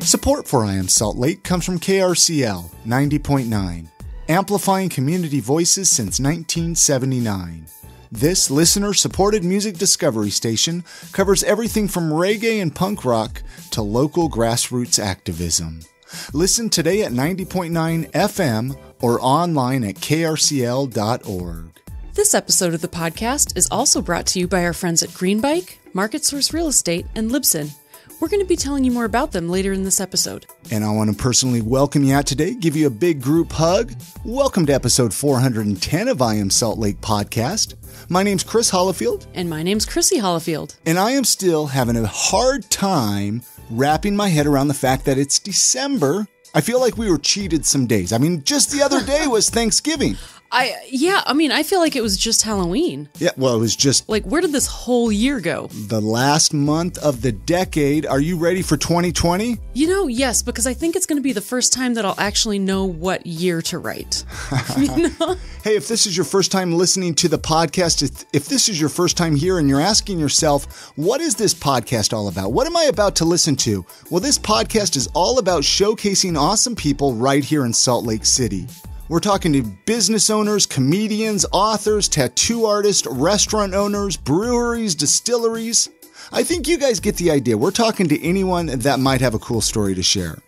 Support for I Am Salt Lake comes from KRCL 90.9, amplifying community voices since 1979. This listener supported music discovery station covers everything from reggae and punk rock to local grassroots activism. Listen today at 90.9 FM or online at krcl.org. This episode of the podcast is also brought to you by our friends at Greenbike, Market Source Real Estate, and Libsyn. We're going to be telling you more about them later in this episode. And I want to personally welcome you out today, give you a big group hug. Welcome to episode 410 of I Am Salt Lake Podcast. My name's Chris Hollifield. And my name's Chrissy Hollifield. And I am still having a hard time wrapping my head around the fact that it's December. I feel like we were cheated some days. I mean, just the other day was Thanksgiving. I yeah, I mean, I feel like it was just Halloween. Yeah, well, it was just like where did this whole year go? The last month of the decade. Are you ready for 2020? You know, yes, because I think it's going to be the first time that I'll actually know what year to write. you know? Hey, if this is your first time listening to the podcast, if this is your first time here and you're asking yourself, what is this podcast all about? What am I about to listen to? Well, this podcast is all about showcasing awesome people right here in Salt Lake City. We're talking to business owners, comedians, authors, tattoo artists, restaurant owners, breweries, distilleries. I think you guys get the idea. We're talking to anyone that might have a cool story to share.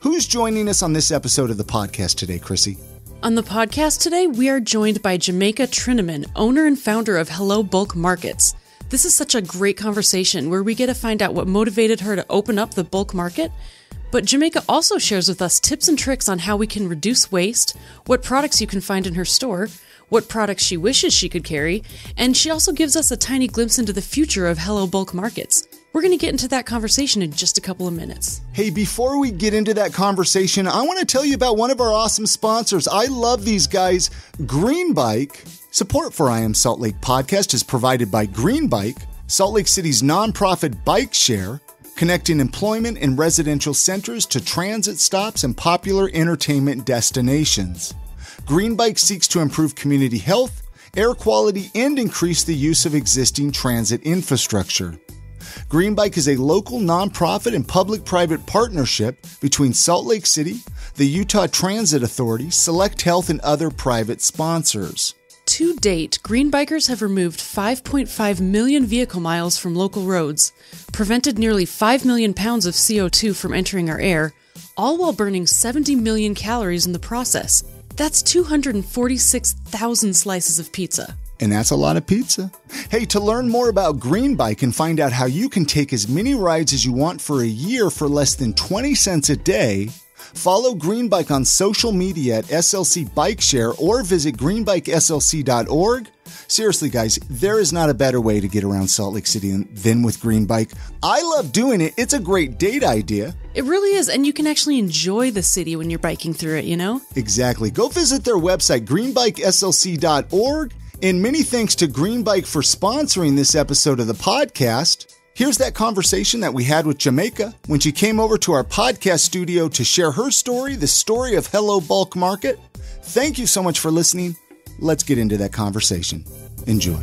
Who's joining us on this episode of the podcast today, Chrissy? On the podcast today, we are joined by Jamaica Triniman, owner and founder of Hello Bulk Markets. This is such a great conversation where we get to find out what motivated her to open up the bulk market but Jamaica also shares with us tips and tricks on how we can reduce waste, what products you can find in her store, what products she wishes she could carry, and she also gives us a tiny glimpse into the future of Hello Bulk Markets. We're going to get into that conversation in just a couple of minutes. Hey, before we get into that conversation, I want to tell you about one of our awesome sponsors. I love these guys, Green Bike. Support for I Am Salt Lake podcast is provided by Green Bike, Salt Lake City's nonprofit bike share connecting employment and residential centers to transit stops and popular entertainment destinations. Greenbike seeks to improve community health, air quality, and increase the use of existing transit infrastructure. Greenbike is a local nonprofit and public private partnership between Salt Lake City, the Utah Transit Authority, Select Health, and other private sponsors. To date, green bikers have removed 5.5 million vehicle miles from local roads, prevented nearly 5 million pounds of CO2 from entering our air, all while burning 70 million calories in the process. That's 246,000 slices of pizza. And that's a lot of pizza. Hey, to learn more about Green Bike and find out how you can take as many rides as you want for a year for less than 20 cents a day, Follow Green Bike on social media at SLC Bike Share or visit greenbikeslc.org. Seriously, guys, there is not a better way to get around Salt Lake City than with Green Bike. I love doing it. It's a great date idea. It really is, and you can actually enjoy the city when you're biking through it, you know? Exactly. Go visit their website, greenbikeslc.org. And many thanks to Green Bike for sponsoring this episode of the podcast. Here's that conversation that we had with Jamaica when she came over to our podcast studio to share her story, the story of Hello Bulk Market. Thank you so much for listening. Let's get into that conversation. Enjoy.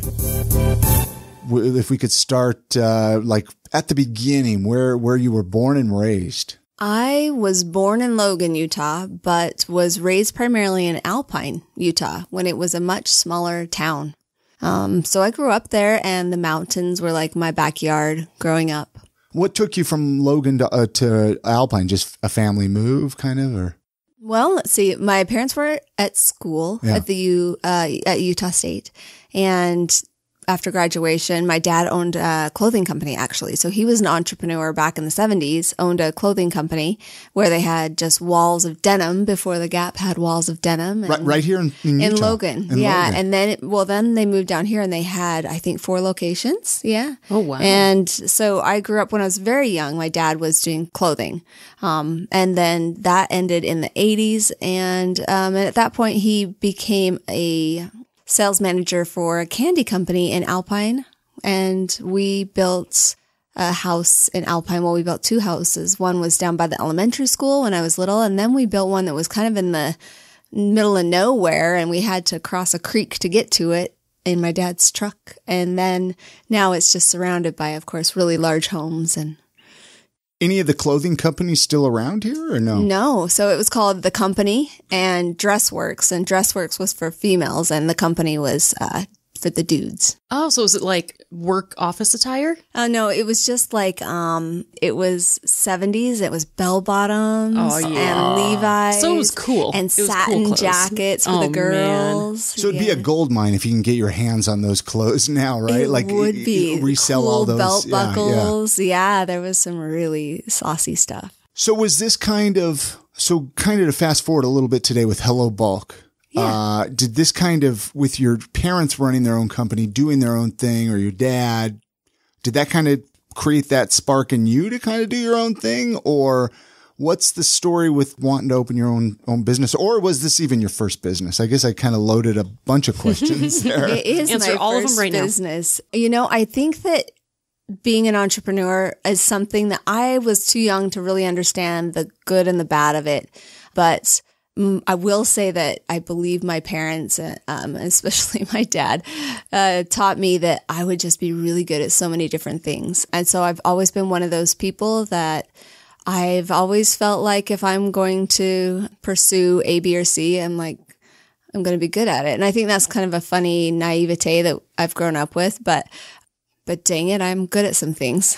If we could start uh, like at the beginning, where where you were born and raised. I was born in Logan, Utah, but was raised primarily in Alpine, Utah, when it was a much smaller town. Um, so I grew up there and the mountains were like my backyard growing up. What took you from Logan to, uh, to Alpine? Just a family move kind of or? Well, let's see. My parents were at school yeah. at the U, uh, at Utah State and after graduation, my dad owned a clothing company actually. So he was an entrepreneur back in the 70s, owned a clothing company where they had just walls of denim before the Gap had walls of denim. right, right here in, in, in Logan. In yeah. Logan. And then, well, then they moved down here and they had, I think, four locations. Yeah. Oh, wow. And so I grew up when I was very young. My dad was doing clothing. Um, and then that ended in the 80s. And, um, and at that point, he became a sales manager for a candy company in Alpine. And we built a house in Alpine. Well, we built two houses. One was down by the elementary school when I was little, and then we built one that was kind of in the middle of nowhere, and we had to cross a creek to get to it in my dad's truck. And then now it's just surrounded by, of course, really large homes and any of the clothing companies still around here or no? No. So it was called The Company and Dressworks, and Dressworks was for females, and The Company was uh, for the dudes. Oh, so was it like work office attire? Uh, no, it was just like um, it was seventies. It was bell bottoms oh, yeah. and Levi's. So it was cool and satin cool jackets for oh, the girls. Man. So it'd yeah. be a gold mine if you can get your hands on those clothes now, right? It like would it, be resell cool all those belt yeah, buckles. yeah, there was some really saucy stuff. So was this kind of so kind of to fast forward a little bit today with Hello Bulk yeah. Uh, did this kind of, with your parents running their own company, doing their own thing, or your dad, did that kind of create that spark in you to kind of do your own thing? Or what's the story with wanting to open your own own business or was this even your first business i guess i kind of loaded a bunch of questions there it is Answer my all first of them right business now. you know i think that being an entrepreneur is something that i was too young to really understand the good and the bad of it but Mm, I will say that I believe my parents, uh, um, especially my dad, uh, taught me that I would just be really good at so many different things. And so I've always been one of those people that I've always felt like if I'm going to pursue A, B, or C, I'm like, I'm going to be good at it. And I think that's kind of a funny naivete that I've grown up with. But but dang it, I'm good at some things.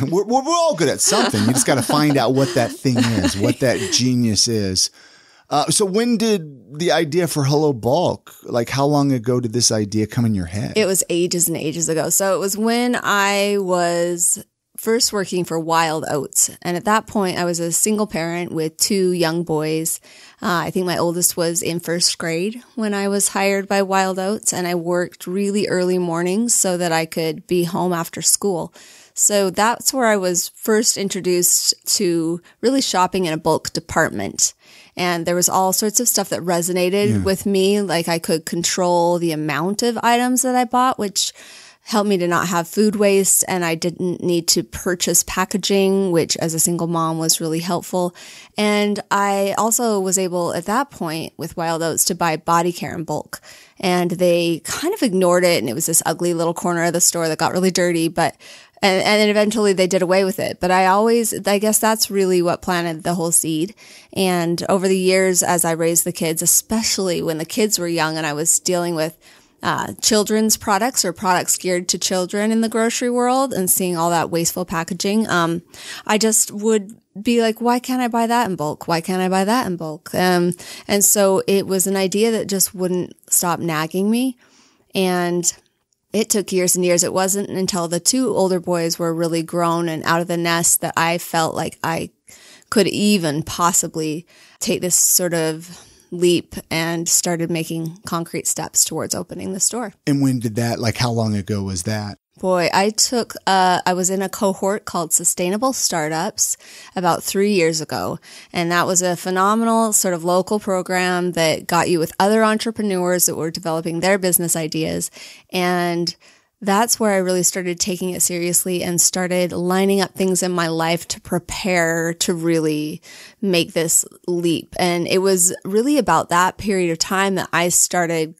we're, we're, all good at something. You just got to find out what that thing is, what that genius is. Uh, so when did the idea for Hello Bulk, like how long ago did this idea come in your head? It was ages and ages ago. So it was when I was first working for Wild Oats. And at that point, I was a single parent with two young boys. Uh, I think my oldest was in first grade when I was hired by Wild Oats, and I worked really early mornings so that I could be home after school. So that's where I was first introduced to really shopping in a bulk department. And there was all sorts of stuff that resonated yeah. with me. Like I could control the amount of items that I bought, which helped me to not have food waste and I didn't need to purchase packaging, which as a single mom was really helpful. And I also was able at that point with Wild Oats to buy body care in bulk. And they kind of ignored it and it was this ugly little corner of the store that got really dirty, but and, and then eventually they did away with it. But I always, I guess that's really what planted the whole seed. And over the years, as I raised the kids, especially when the kids were young and I was dealing with uh, children's products or products geared to children in the grocery world and seeing all that wasteful packaging, um, I just would be like, why can't I buy that in bulk? Why can't I buy that in bulk? Um, and so it was an idea that just wouldn't stop nagging me. And it took years and years. It wasn't until the two older boys were really grown and out of the nest that I felt like I could even possibly take this sort of leap and started making concrete steps towards opening the store. And when did that, like, how long ago was that? Boy, I took, uh, I was in a cohort called Sustainable Startups about three years ago. And that was a phenomenal sort of local program that got you with other entrepreneurs that were developing their business ideas. And that's where I really started taking it seriously and started lining up things in my life to prepare to really make this leap. And it was really about that period of time that I started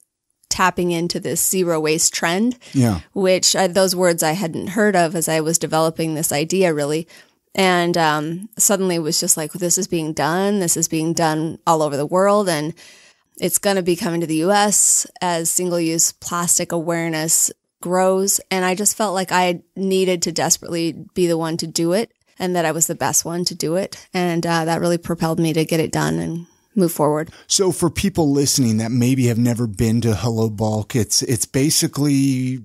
tapping into this zero waste trend. Yeah. Which uh, those words I hadn't heard of as I was developing this idea really. And um, suddenly it was just like, this is being done. This is being done all over the world. And it's going to be coming to the US as single use plastic awareness grows. And I just felt like I needed to desperately be the one to do it and that I was the best one to do it. And uh, that really propelled me to get it done and move forward. So for people listening that maybe have never been to Hello Bulk, it's it's basically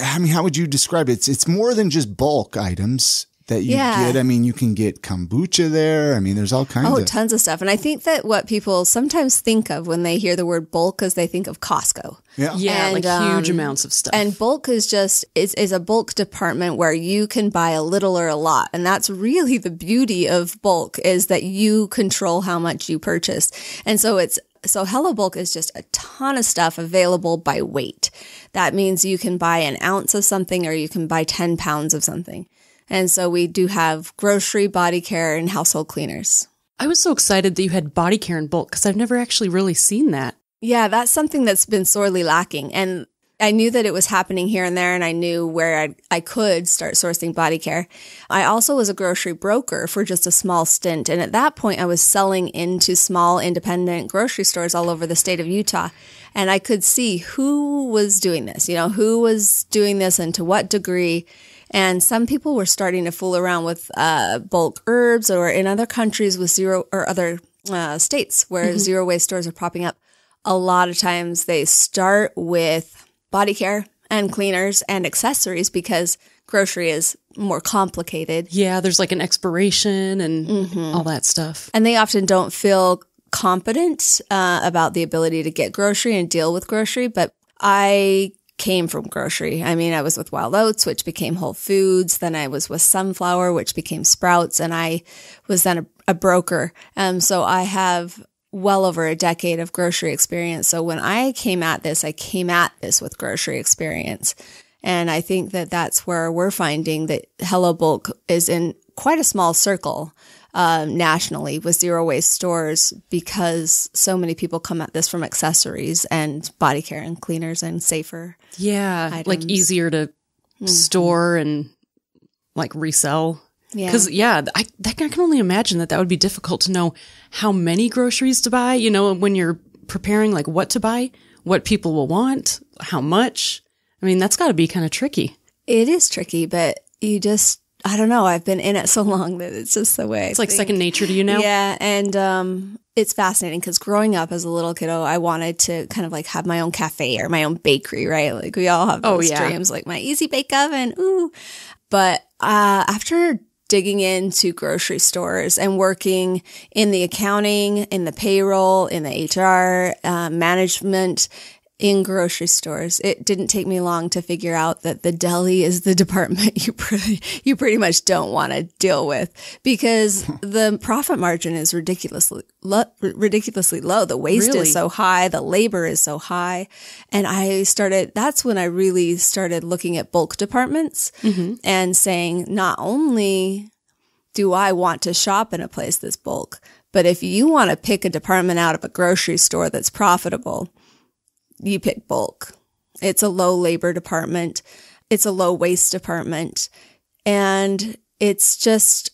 I mean, how would you describe it? It's it's more than just bulk items that you yeah. get. I mean, you can get kombucha there. I mean, there's all kinds. Oh, of- tons of stuff. And I think that what people sometimes think of when they hear the word bulk is they think of Costco. Yeah, yeah, and, like um, huge amounts of stuff. And bulk is just is is a bulk department where you can buy a little or a lot, and that's really the beauty of bulk is that you control how much you purchase. And so it's so Hello Bulk is just a ton of stuff available by weight. That means you can buy an ounce of something or you can buy 10 pounds of something. And so we do have grocery, body care, and household cleaners. I was so excited that you had body care in bulk because I've never actually really seen that. Yeah, that's something that's been sorely lacking. And I knew that it was happening here and there, and I knew where i I could start sourcing body care. I also was a grocery broker for just a small stint. And at that point, I was selling into small independent grocery stores all over the state of Utah. And I could see who was doing this, you know, who was doing this and to what degree. And some people were starting to fool around with uh, bulk herbs or in other countries with zero or other uh, states where mm-hmm. zero waste stores are popping up. A lot of times they start with body care and cleaners and accessories because grocery is more complicated. Yeah, there's like an expiration and mm-hmm. all that stuff. And they often don't feel competent uh, about the ability to get grocery and deal with grocery. But I came from grocery. I mean, I was with Wild Oats, which became Whole Foods. Then I was with Sunflower, which became Sprouts. And I was then a, a broker. Um, so I have well over a decade of grocery experience. So when I came at this, I came at this with grocery experience. And I think that that's where we're finding that Hello Bulk is in quite a small circle um, nationally with zero waste stores because so many people come at this from accessories and body care and cleaners and safer. Yeah, items. like easier to mm-hmm. store and like resell. Because yeah. I, that, I can only imagine that that would be difficult to know how many groceries to buy. You know, when you're preparing like what to buy, what people will want, how much. I mean, that's got to be kind of tricky. It is tricky, but you just I don't know. I've been in it so long that it's just the way. It's I like think. second nature to you now. Yeah, and um, it's fascinating because growing up as a little kiddo, I wanted to kind of like have my own cafe or my own bakery, right? Like we all have oh, those oh, yeah. dreams, like my easy bake oven. Ooh, but uh, after digging into grocery stores and working in the accounting, in the payroll, in the HR, uh, management, in grocery stores. It didn't take me long to figure out that the deli is the department you pretty, you pretty much don't want to deal with because hmm. the profit margin is ridiculously lo- ridiculously low. The waste really? is so high, the labor is so high, and I started. That's when I really started looking at bulk departments mm-hmm. and saying, not only do I want to shop in a place that's bulk, but if you want to pick a department out of a grocery store that's profitable you pick bulk. It's a low labor department. It's a low waste department. And it's just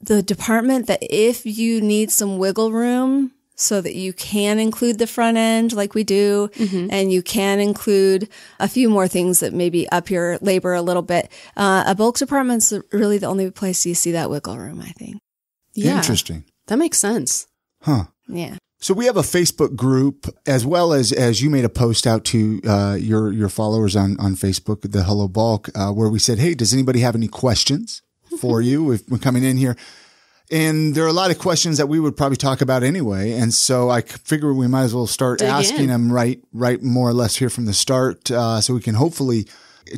the department that if you need some wiggle room so that you can include the front end like we do mm-hmm. and you can include a few more things that maybe up your labor a little bit uh, a bulk department's really the only place you see that wiggle room i think yeah interesting that makes sense huh yeah so we have a Facebook group as well as, as you made a post out to, uh, your, your followers on, on Facebook, the Hello Bulk, uh, where we said, Hey, does anybody have any questions for you? If we're coming in here. And there are a lot of questions that we would probably talk about anyway. And so I figure we might as well start Dig asking in. them right, right more or less here from the start. Uh, so we can hopefully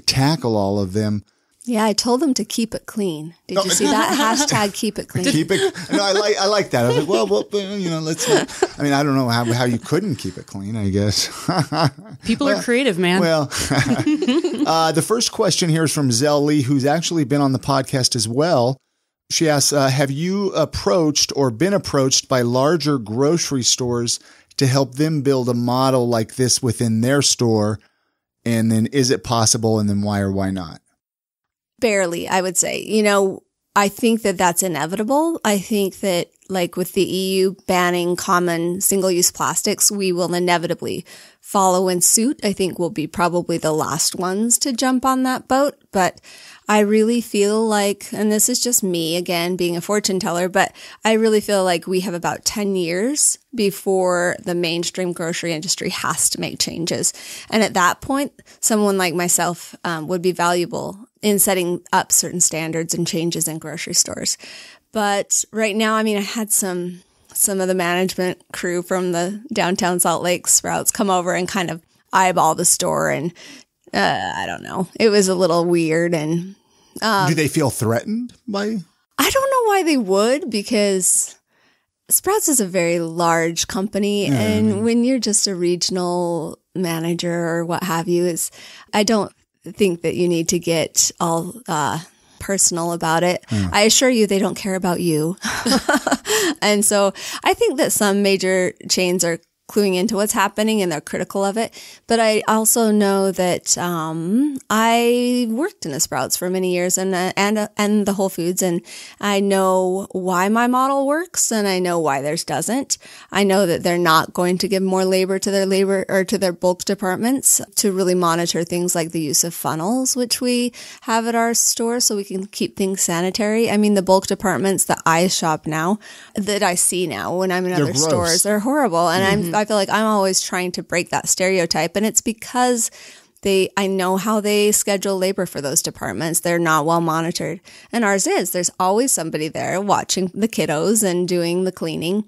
tackle all of them. Yeah, I told them to keep it clean. Did no. you see that hashtag? Keep it clean. Keep it. No, I like I like that. I was like, well, well, you know, let's. I mean, I don't know how, how you couldn't keep it clean. I guess people well, are creative, man. Well, uh, the first question here is from Zell Lee, who's actually been on the podcast as well. She asks, uh, "Have you approached or been approached by larger grocery stores to help them build a model like this within their store? And then, is it possible? And then, why or why not?" barely, I would say. You know, I think that that's inevitable. I think that like with the EU banning common single use plastics, we will inevitably follow in suit. I think we'll be probably the last ones to jump on that boat, but I really feel like, and this is just me again being a fortune teller, but I really feel like we have about 10 years before the mainstream grocery industry has to make changes. And at that point, someone like myself um, would be valuable in setting up certain standards and changes in grocery stores. But right now, I mean, I had some some of the management crew from the downtown Salt Lake Sprouts come over and kind of eyeball the store, and uh, I don't know, it was a little weird. And um, do they feel threatened by? I don't know why they would because Sprouts is a very large company, mm. and when you're just a regional manager or what have you, is I don't think that you need to get all uh, personal about it. Mm. I assure you, they don't care about you. and so I think that some major chains are cluing into what's happening and they're critical of it. But I also know that um, I worked in a Sprouts for many years and uh, and uh, and the Whole Foods, and I know why my model works and I know why theirs doesn't. I know that they're not going to give more labor to their labor or to their bulk departments to really monitor things like the use of funnels, which we have at our store, so we can keep things sanitary. I mean, the bulk departments that I shop now, that I see now when I'm in they're other gross. stores, they're horrible, and mm-hmm. I'm I feel like I'm always trying to break that stereotype. And it's because they I know how they schedule labor for those departments. They're not well monitored. And ours is. There's always somebody there watching the kiddos and doing the cleaning.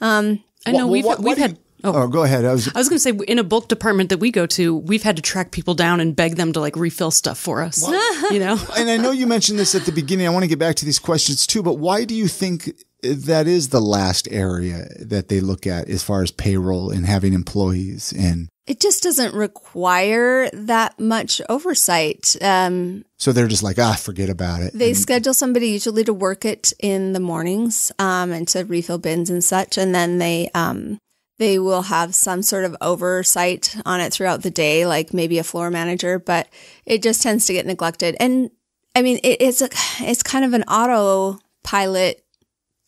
Um, I know we've, what, we've what had. Oh. oh. go ahead. I was, I was going to say, in a bulk department that we go to, we've had to track people down and beg them to like refill stuff for us. you know? and I know you mentioned this at the beginning. I want to get back to these questions too, but why do you think that is the last area that they look at as far as payroll and having employees and it just doesn't require that much oversight. Um, so they're just like, ah, forget about it. They and schedule somebody usually to work it in the mornings um, and to refill bins and such, and then they um, they will have some sort of oversight on it throughout the day, like maybe a floor manager. But it just tends to get neglected, and I mean, it, it's a, it's kind of an autopilot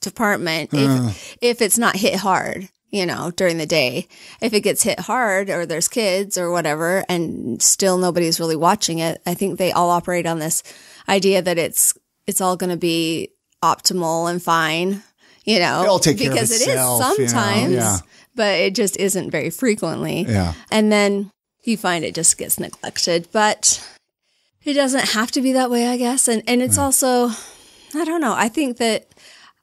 department if, hmm. if it's not hit hard you know, during the day. If it gets hit hard or there's kids or whatever and still nobody's really watching it, I think they all operate on this idea that it's it's all going to be optimal and fine, you know, because itself, it is sometimes, you know? yeah. but it just isn't very frequently. Yeah. And then you find it just gets neglected, but it doesn't have to be that way, I guess. And and it's yeah. Hmm. also I don't know. I think that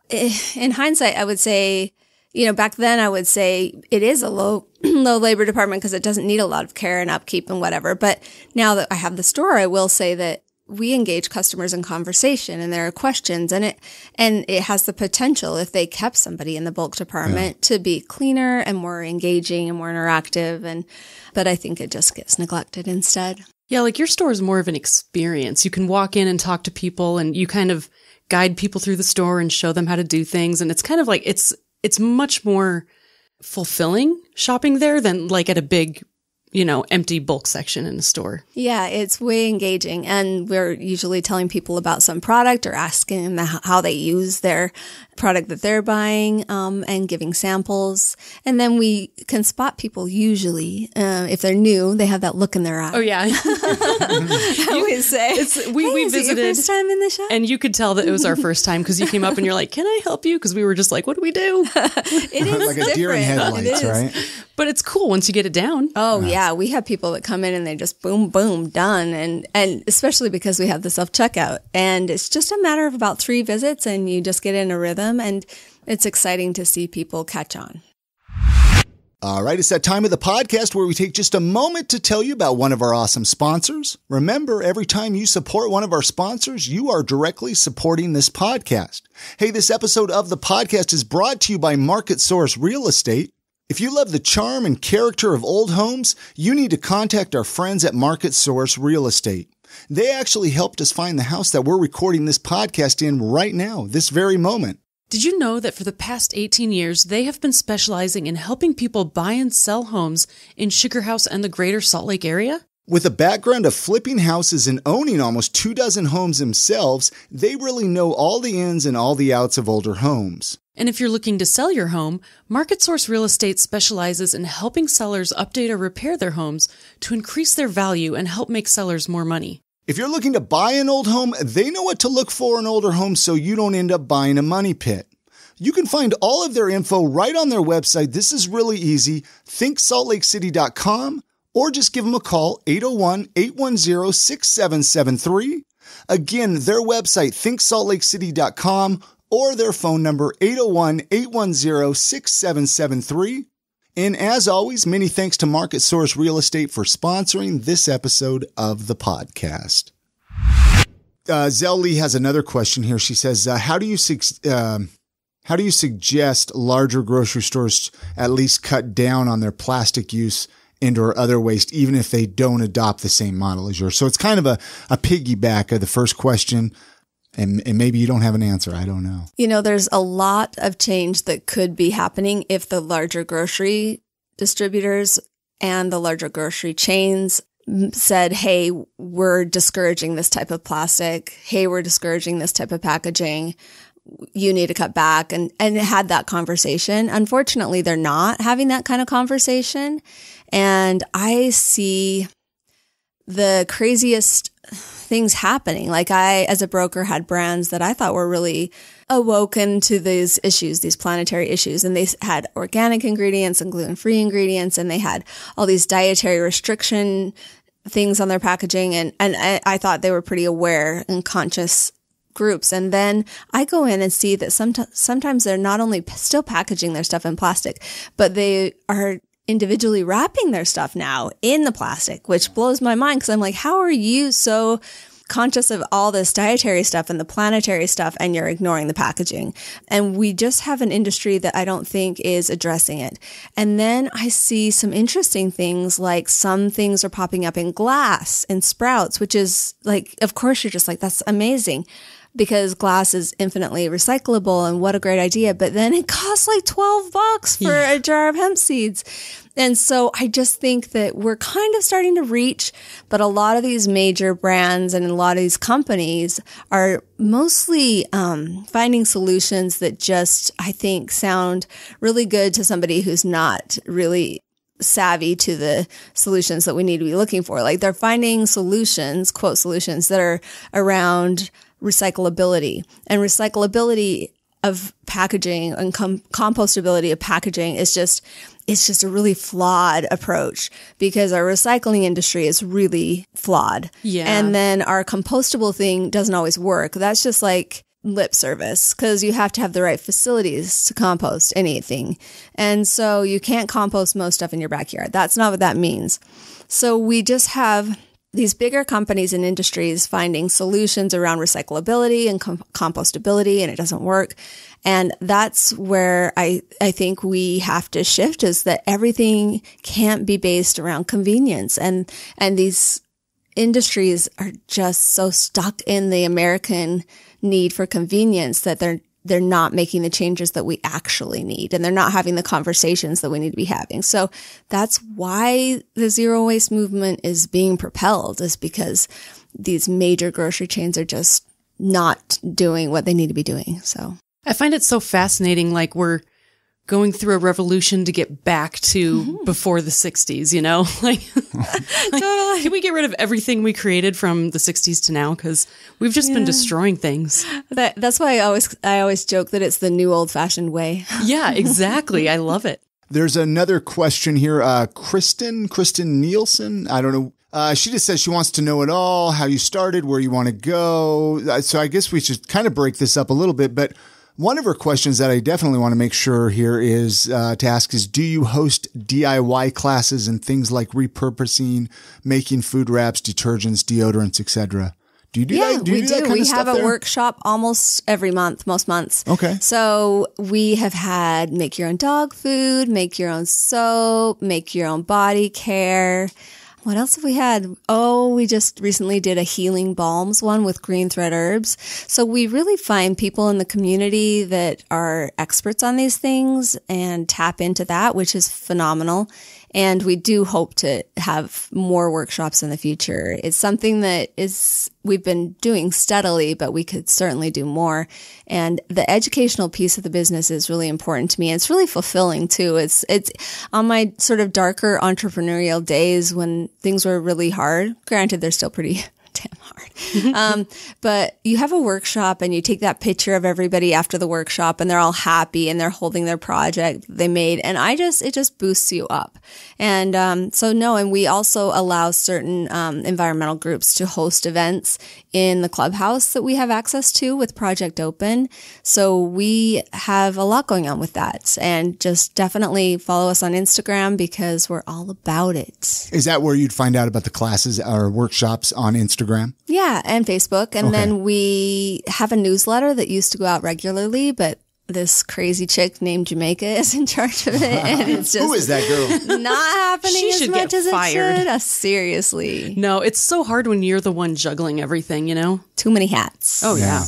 Eh, in hindsight, I would say, you know, back then I would say it is a low, low labor department because it doesn't need a lot of care and upkeep and whatever. But now that I have the store, I will say that we engage customers in conversation and there are questions and it, and it has the potential if they kept somebody in the bulk department yeah. to be cleaner and more engaging and more interactive. And, but I think it just gets neglected instead. Yeah, like your store is more of an experience. You can walk in and talk to people and you kind of guide people through the store and show them how to do things. And it's kind of like, it's, it's much more fulfilling shopping there than like at a big you know, empty bulk section in a store. Yeah, it's way engaging. And we're usually telling people about some product or asking them how they use their product that they're buying um, and giving samples. And then we can spot people usually. Uh, if they're new, they have that look in their eye. Oh, yeah. I always say. It's, we, hey, we visited. first time in the shop? And you could tell that it was our first time because you came up and you're like, can I help you? Because we were just like, what do we do? it is like different. a deer in headlights, right? But it's cool once you get it down. Oh, yeah. yeah yeah, we have people that come in and they just boom, boom, done. And, and especially because we have the self checkout and it's just a matter of about three visits and you just get in a rhythm and it's exciting to see people catch on. All right, it's that time of the podcast where we take just a moment to tell you about one of our awesome sponsors. Remember, every time you support one of our sponsors, you are directly supporting this podcast. Hey, this episode of the podcast is brought to you by Market Source Real Estate. If you love the charm and character of old homes, you need to contact our friends at Market Source Real Estate. They actually helped us find the house that we're recording this podcast in right now, this very moment. Did you know that for the past 18 years, they have been specializing in helping people buy and sell homes in Sugar House and the greater Salt Lake area? With a background of flipping houses and owning almost two dozen homes themselves, they really know all the ins and all the outs of older homes. And if you're looking to sell your home, Market Source Real Estate specializes in helping sellers update or repair their homes to increase their value and help make sellers more money. If you're looking to buy an old home, they know what to look for in older homes so you don't end up buying a money pit. You can find all of their info right on their website. This is really easy. ThinkSaltLakeCity.com or just give them a call 801 810 6773. Again, their website, thinksaltlakecity.com, or their phone number, 801 810 6773. And as always, many thanks to Market Source Real Estate for sponsoring this episode of the podcast. Uh, Zell Lee has another question here. She says, uh, "How do you su- uh, um, how do you suggest larger grocery stores at least cut down on their plastic use and or other waste, even if they don't adopt the same model as yours. So it's kind of a, a piggyback of the first question. And, and maybe you don't have an answer. I don't know. You know, there's a lot of change that could be happening if the larger grocery distributors and the larger grocery chains said, Hey, we're discouraging this type of plastic. Hey, we're discouraging this type of packaging. You need to cut back and, and had that conversation. Unfortunately, they're not having that kind of conversation. And I see the craziest things happening. Like I, as a broker, had brands that I thought were really awoken to these issues, these planetary issues. And they had organic ingredients and gluten free ingredients, and they had all these dietary restriction things on their packaging. And, and I, I thought they were pretty aware and conscious groups. And then I go in and see that sometimes, sometimes they're not only still packaging their stuff in plastic, but they are individually wrapping their stuff now in the plastic, which blows my mind because I'm like, how are you so conscious of all this dietary stuff and the planetary stuff and you're ignoring the packaging? And we just have an industry that I don't think is addressing it. And then I see some interesting things like some things are popping up in glass and sprouts, which is like, of course, you're just like, that's amazing because glass is infinitely recyclable and what a great idea. But then it costs like 12 bucks for yeah. a jar of hemp seeds. And so I just think that we're kind of starting to reach, but a lot of these major brands and a lot of these companies are mostly um, finding solutions that just, I think, sound really good to somebody who's not really savvy to the solutions that we need to be looking for. Like they're finding solutions, quote solutions, that are around recyclability. And recyclability of packaging and com compostability of packaging is just it's just a really flawed approach because our recycling industry is really flawed. Yeah. And then our compostable thing doesn't always work. That's just like lip service because you have to have the right facilities to compost anything. And so you can't compost most stuff in your backyard. That's not what that means. So we just have these bigger companies and industries finding solutions around recyclability and com- compostability and it doesn't work and that's where i i think we have to shift is that everything can't be based around convenience and and these industries are just so stuck in the american need for convenience that they're they're not making the changes that we actually need and they're not having the conversations that we need to be having. So that's why the zero waste movement is being propelled is because these major grocery chains are just not doing what they need to be doing. So I find it so fascinating. Like we're going through a revolution to get back to mm-hmm. before the 60s, you know? Like, like, totally. can we get rid of everything we created from the 60s to now cuz we've just yeah. been destroying things. That, that's why I always I always joke that it's the new old-fashioned way. yeah, exactly. I love it. There's another question here. Uh, Kristen, Kristen Nielsen. I don't know. Uh, she just says she wants to know it all, how you started, where you want to go. Uh, so I guess we should kind of break this up a little bit, but one of her questions that I definitely want to make sure here is uh, to ask is Do you host DIY classes and things like repurposing, making food wraps, detergents, deodorants, etc.? Do you do yeah, that? Yeah, we do. do. we have a there? workshop almost every month, most months. Okay. So we have had make your own dog food, make your own soap, make your own body care. What else have we had? Oh, we just recently did a healing balms one with green thread herbs. So we really find people in the community that are experts on these things and tap into that, which is phenomenal. And we do hope to have more workshops in the future. It's something that is, we've been doing steadily, but we could certainly do more. And the educational piece of the business is really important to me. it's really fulfilling too. It's, it's on my sort of darker entrepreneurial days when things were really hard. Granted, they're still pretty damn hard. um, but you have a workshop and you take that picture of everybody after the workshop and they're all happy and they're holding their project they made. And I just, it just boosts you up. And um, so, no, and we also allow certain um, environmental groups to host events in the clubhouse that we have access to with Project Open. So we have a lot going on with that. And just definitely follow us on Instagram because we're all about it. Is that where you'd find out about the classes or workshops on Instagram? Instagram. Yeah, and Facebook. And okay. then we have a newsletter that used to go out regularly, but this crazy chick named Jamaica is in charge of it. And it's just Who is that girl? Not happening she as should much get as fired. it should. Uh, seriously. No, it's so hard when you're the one juggling everything, you know? Too many hats. Oh, yeah. yeah.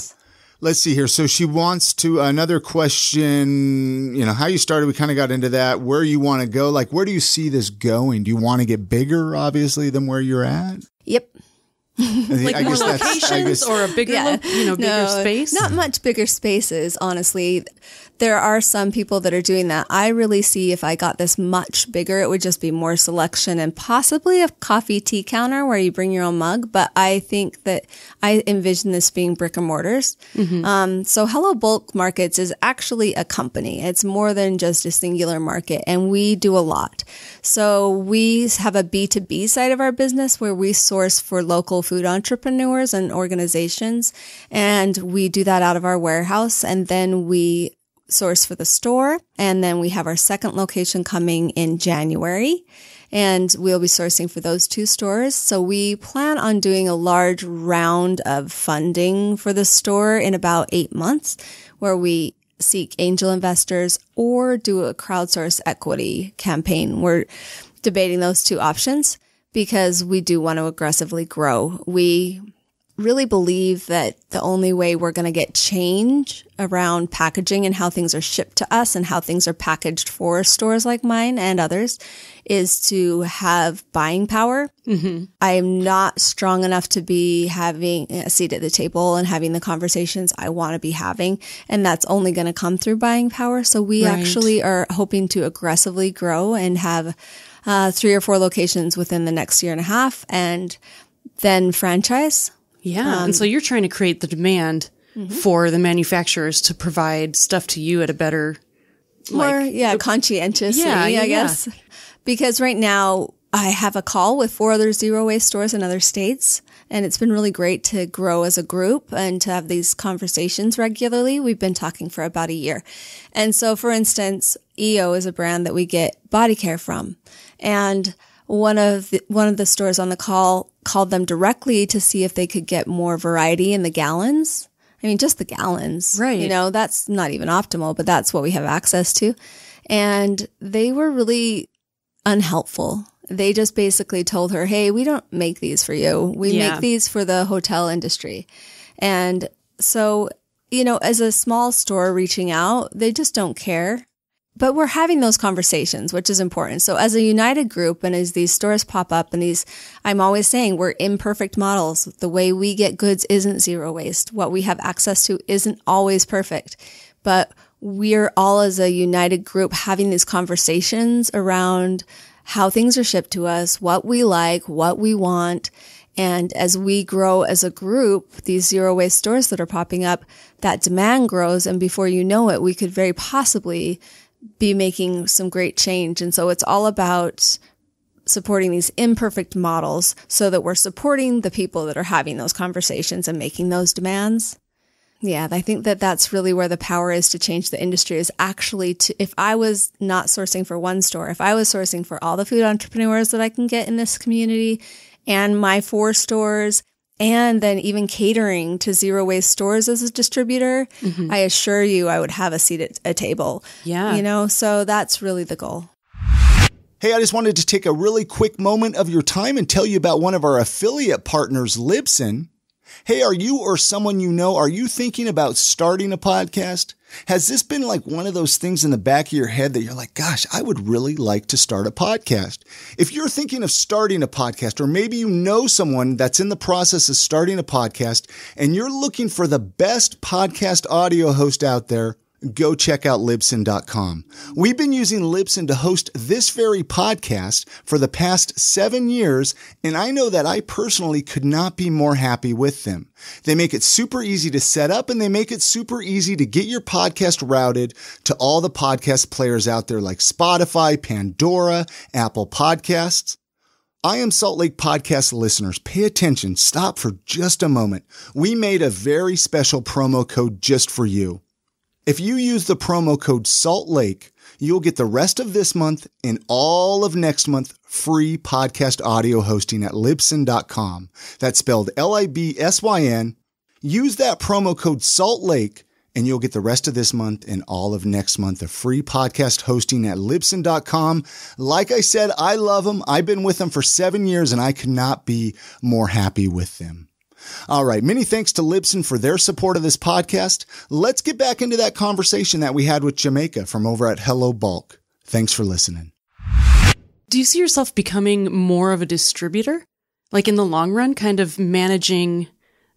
Let's see here. So she wants to another question, you know, how you started, we kind of got into that, where you want to go. Like, where do you see this going? Do you want to get bigger, obviously, than where you're at? like I more locations I guess, or a bigger, yeah. lo- you know, bigger no, space? Not much bigger spaces, honestly there are some people that are doing that. I really see if I got this much bigger, it would just be more selection and possibly a coffee tea counter where you bring your own mug. But I think that I envision this being brick and mortars. Mm-hmm. Um, so Hello Bulk Markets is actually a company. It's more than just a singular market and we do a lot. So we have a B2B side of our business where we source for local food entrepreneurs and organizations. And we do that out of our warehouse and then we source for the store. And then we have our second location coming in January and we'll be sourcing for those two stores. So we plan on doing a large round of funding for the store in about eight months where we seek angel investors or do a crowdsource equity campaign. We're debating those two options because we do want to aggressively grow. We really believe that the only way we're going to get change around packaging and how things are shipped to us and how things are packaged for stores like mine and others is to have buying power. Mm-hmm. I am not strong enough to be having a seat at the table and having the conversations I want to be having. And that's only going to come through buying power. So we right. actually are hoping to aggressively grow and have uh, three or four locations within the next year and a half and then franchise yeah. Um, and so you're trying to create the demand mm-hmm. for the manufacturers to provide stuff to you at a better, more, like, yeah, conscientiously, yeah, yeah I guess. Yeah. Because right now I have a call with four other zero waste stores in other states. And it's been really great to grow as a group and to have these conversations regularly. We've been talking for about a year. And so, for instance, EO is a brand that we get body care from. And one of the, one of the stores on the call called them directly to see if they could get more variety in the gallons. I mean, just the gallons, right? You know, that's not even optimal, but that's what we have access to. And they were really unhelpful. They just basically told her, Hey, we don't make these for you. We yeah. make these for the hotel industry. And so, you know, as a small store reaching out, they just don't care. But we're having those conversations, which is important. So as a united group and as these stores pop up and these, I'm always saying we're imperfect models. The way we get goods isn't zero waste. What we have access to isn't always perfect, but we're all as a united group having these conversations around how things are shipped to us, what we like, what we want. And as we grow as a group, these zero waste stores that are popping up, that demand grows. And before you know it, we could very possibly be making some great change. And so it's all about supporting these imperfect models so that we're supporting the people that are having those conversations and making those demands. Yeah, I think that that's really where the power is to change the industry is actually to, if I was not sourcing for one store, if I was sourcing for all the food entrepreneurs that I can get in this community and my four stores and then even catering to zero waste stores as a distributor, mm-hmm. I assure you I would have a seat at a table. Yeah. You know, so that's really the goal. Hey, I just wanted to take a really quick moment of your time and tell you about one of our affiliate partners, Libsyn. Hey, are you or someone you know, are you thinking about starting a podcast? Has this been like one of those things in the back of your head that you're like, gosh, I would really like to start a podcast? If you're thinking of starting a podcast, or maybe you know someone that's in the process of starting a podcast and you're looking for the best podcast audio host out there, go check out Libsyn.com. We've been using Libsyn to host this very podcast for the past seven years, and I know that I personally could not be more happy with them. They make it super easy to set up and they make it super easy to get your podcast routed to all the podcast players out there like Spotify, Pandora, Apple Podcasts. I am Salt Lake podcast listeners. Pay attention. Stop for just a moment. We made a very special promo code just for you. If you use the promo code Salt Lake, you'll get the rest of this month and all of next month free podcast audio hosting at libsyn.com. That's spelled L I B S Y N. Use that promo code Salt Lake and you'll get the rest of this month and all of next month of free podcast hosting at libsyn.com. Like I said, I love them. I've been with them for seven years and I cannot be more happy with them. All right. Many thanks to Libsyn for their support of this podcast. Let's get back into that conversation that we had with Jamaica from over at Hello Bulk. Thanks for listening. Do you see yourself becoming more of a distributor? Like in the long run, kind of managing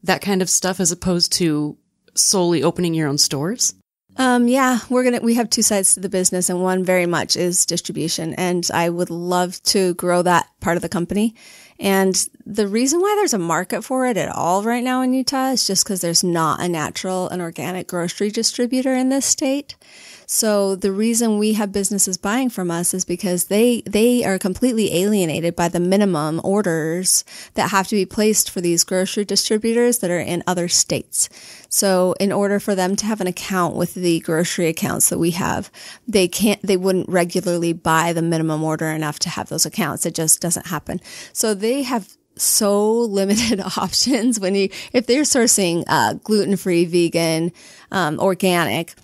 that kind of stuff as opposed to solely opening your own stores? Um, yeah, we're gonna we have two sides to the business, and one very much is distribution, and I would love to grow that part of the company. And the reason why there's a market for it at all right now in Utah is just because there's not a natural and organic grocery distributor in this state. So the reason we have businesses buying from us is because they, they are completely alienated by the minimum orders that have to be placed for these grocery distributors that are in other states. So in order for them to have an account with the grocery accounts that we have, they can't, they wouldn't regularly buy the minimum order enough to have those accounts. It just doesn't happen. So they have so limited options when you if they're sourcing uh, gluten free, vegan, um, organic,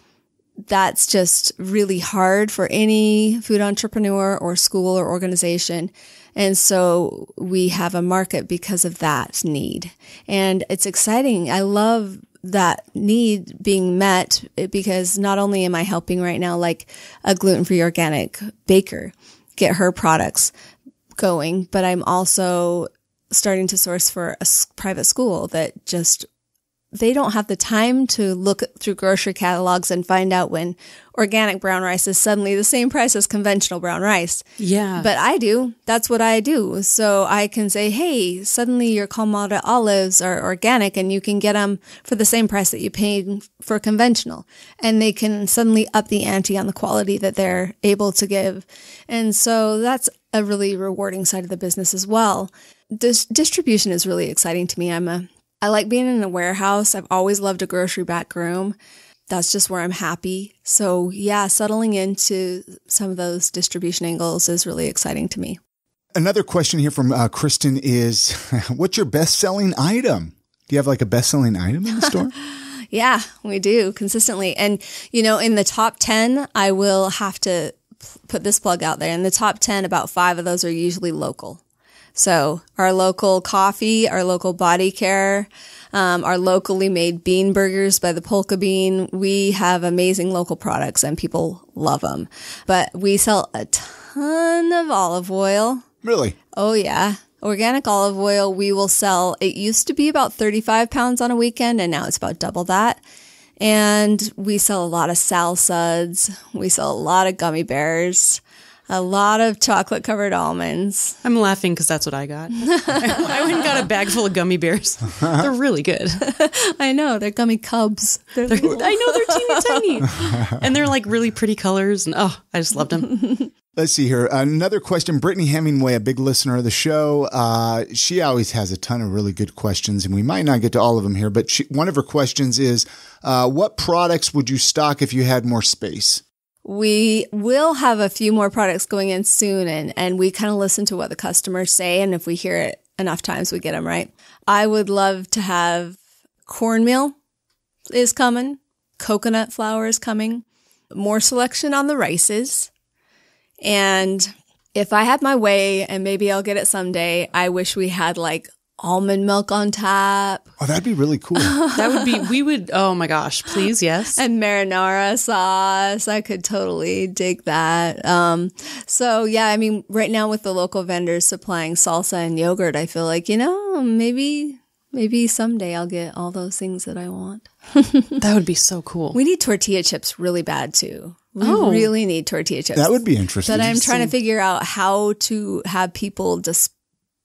that's just really hard for any food entrepreneur or school or organization. And so we have a market because of that need. And it's exciting. I love that need being met because not only am I helping right now, like a gluten free organic baker get her products going, but I'm also starting to source for a private school that just they don't have the time to look through grocery catalogs and find out when organic brown rice is suddenly the same price as conventional brown rice. Yeah. But I do. That's what I do. So I can say, hey, suddenly your Kalmata olives are organic and you can get them for the same price that you paid for conventional. And they can suddenly up the ante on the quality that they're able to give. And so that's a really rewarding side of the business as well. This distribution is really exciting to me. I'm a I like being in a warehouse. I've always loved a grocery back room. That's just where I'm happy. So, yeah, settling into some of those distribution angles is really exciting to me. Another question here from uh, Kristen is What's your best selling item? Do you have like a best selling item in the store? yeah, we do consistently. And, you know, in the top 10, I will have to put this plug out there. In the top 10, about five of those are usually local. So our local coffee, our local body care, um, our locally made bean burgers by the Polka Bean. We have amazing local products and people love them. But we sell a ton of olive oil. Really? Oh, yeah. Organic olive oil, we will sell. It used to be about 35 pounds on a weekend, and now it's about double that. And we sell a lot of salsas. We sell a lot of gummy bears a lot of chocolate covered almonds. I'm laughing because that's what I got. I went and got a bag full of gummy bears. They're really good. I know they're gummy cubs. They're they're, I know they're teeny tiny, and they're like really pretty colors. And oh, I just loved them. Let's see here. Another question. Brittany Hemingway, a big listener of the show, uh, she always has a ton of really good questions, and we might not get to all of them here, but she, one of her questions is uh, What products would you stock if you had more space? we will have a few more products going in soon and, and we kind of listen to what the customers say. And if we hear it enough times, we get them right. I would love to have cornmeal is coming. Coconut flour is coming. More selection on the rices. And if I had my way, and maybe I'll get it someday, I wish we had like almond milk on top. Oh, that'd be really cool. that would be, we would, oh my gosh, please, yes. And marinara sauce. I could totally dig that. Um, so, yeah, I mean, right now with the local vendors supplying salsa and yogurt, I feel like, you know, maybe. Maybe someday I'll get all those things that I want. that would be so cool. We need tortilla chips really bad too. We oh, really need tortilla chips. That would be interesting. But I'm trying to figure out how to have people just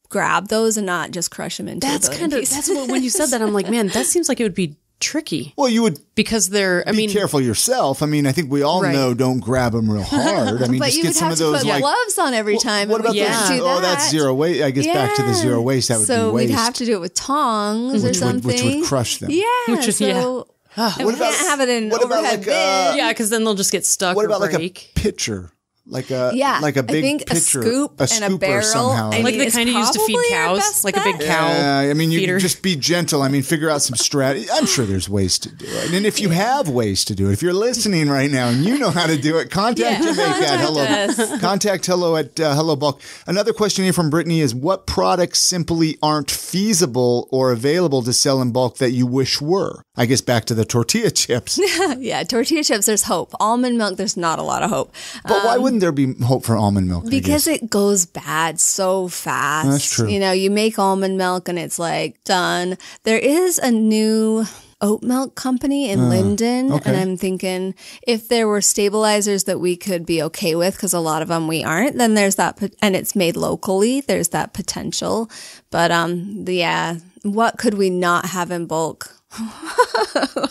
grab those and not just crush them into. That's kind of that's what when you said that I'm like, man, that seems like it would be tricky. Well, you would because they're. I mean, careful yourself. I mean, I think we all right. know don't grab them real hard. I mean, but just get some of those like gloves on every well, time. What about yeah. those? Oh, that's zero waste. I guess yeah. back to the zero waste. That would so be waste. we'd have to do it with tongs mm-hmm. or something, would, which would crush them. Yeah. Which is, so, yeah. what about, can't have it in overhead like, uh, yeah, because then they'll just get stuck. What about break. like a pitcher? like a yeah, like a big I think pitcher, a scoop, a and a barrel, somehow. I mean, like the kind you used to feed cows, like a big cow. Yeah, I mean, you feeder. just be gentle. I mean, figure out some strategy. I'm sure there's ways to do it, and if you have ways to do it, if you're listening right now and you know how to do it, contact yeah. Jamaica hello. Us. Contact hello at uh, hello bulk. Another question here from Brittany is: What products simply aren't feasible or available to sell in bulk that you wish were? I guess back to the tortilla chips. yeah, tortilla chips. There's hope. Almond milk. There's not a lot of hope. But um, why would wouldn't there be hope for almond milk? Because it goes bad so fast. That's true. You know, you make almond milk and it's like done. There is a new oat milk company in uh, Linden. Okay. And I'm thinking if there were stabilizers that we could be okay with, because a lot of them we aren't, then there's that, and it's made locally, there's that potential. But, um, the, yeah, what could we not have in bulk?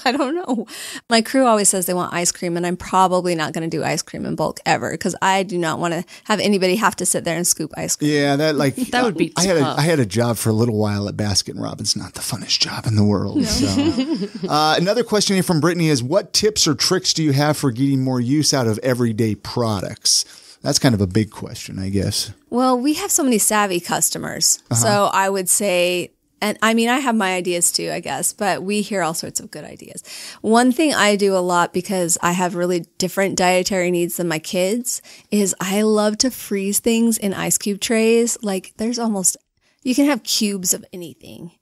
I don't know. My crew always says they want ice cream, and I'm probably not going to do ice cream in bulk ever because I do not want to have anybody have to sit there and scoop ice cream. Yeah, that like that would be. I tough. had a, I had a job for a little while at Baskin Robbins. Not the funnest job in the world. No. So. uh, another question here from Brittany is: What tips or tricks do you have for getting more use out of everyday products? That's kind of a big question, I guess. Well, we have so many savvy customers. Uh-huh. So I would say and I mean, I have my ideas too, I guess, but we hear all sorts of good ideas. One thing I do a lot because I have really different dietary needs than my kids is I love to freeze things in ice cube trays. Like there's almost, you can have cubes of anything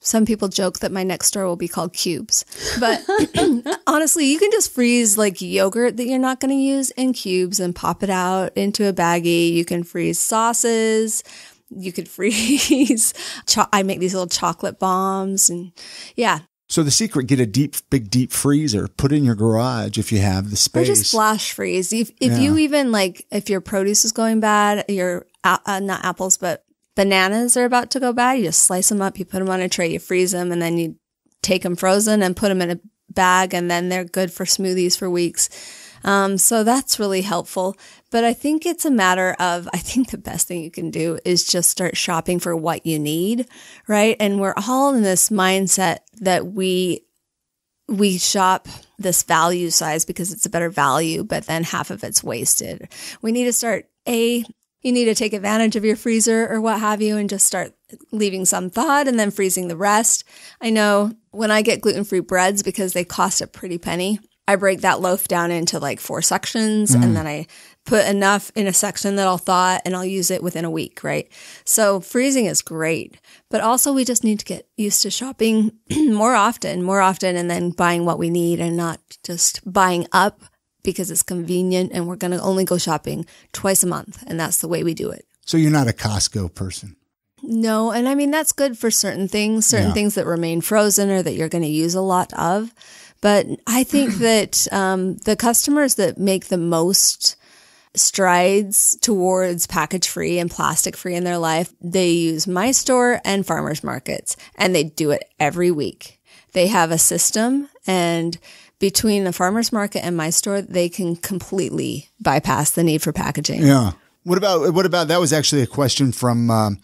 some people joke that my next store will be called cubes but honestly you can just freeze like yogurt that you're not going to use in cubes and pop it out into a baggie you can freeze sauces you could freeze. Cho- I make these little chocolate bombs and yeah. So the secret, get a deep, big, deep freezer, put in your garage if you have the space. Or just flash freeze. If, if yeah. you even like, if your produce is going bad, your, uh, not apples, but bananas are about to go bad, you just slice them up, you put them on a tray, you freeze them, and then you take them frozen and put them in a bag, and then they're good for smoothies for weeks. Um, so that's really helpful. But I think it's a matter of, I think the best thing you can do is just start shopping for what you need, right? And we're all in this mindset that we, we shop this value size because it's a better value, but then half of it's wasted. We need to start a, you need to take advantage of your freezer or what have you and just start leaving some thawed and then freezing the rest. I know when I get gluten free breads because they cost a pretty penny, I break that loaf down into like four sections mm. and then I put enough in a section that I'll thaw and I'll use it within a week, right? So freezing is great, but also we just need to get used to shopping more often, more often, and then buying what we need and not just buying up because it's convenient and we're going to only go shopping twice a month. And that's the way we do it. So you're not a Costco person? No. And I mean, that's good for certain things, certain yeah. things that remain frozen or that you're going to use a lot of. But I think that um, the customers that make the most strides towards package free and plastic free in their life, they use my store and farmers markets and they do it every week. They have a system and between the farmers market and my store, they can completely bypass the need for packaging. Yeah. What about, what about, that was actually a question from, um,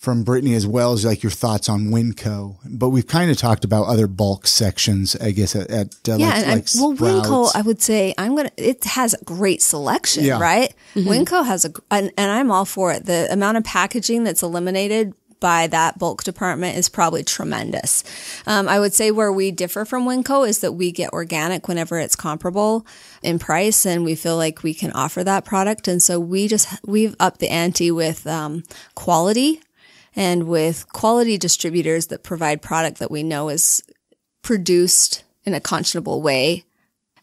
from Brittany as well as like your thoughts on Winco. But we've kind of talked about other bulk sections, I guess. At, at uh, yeah, like, and, like well, Winco, I would say I'm gonna. It has a great selection, yeah. right? Mm-hmm. Winco has a, and, and I'm all for it. The amount of packaging that's eliminated by that bulk department is probably tremendous. Um, I would say where we differ from Winco is that we get organic whenever it's comparable in price, and we feel like we can offer that product. And so we just we've upped the ante with um, quality and with quality distributors that provide product that we know is produced in a conscionable way.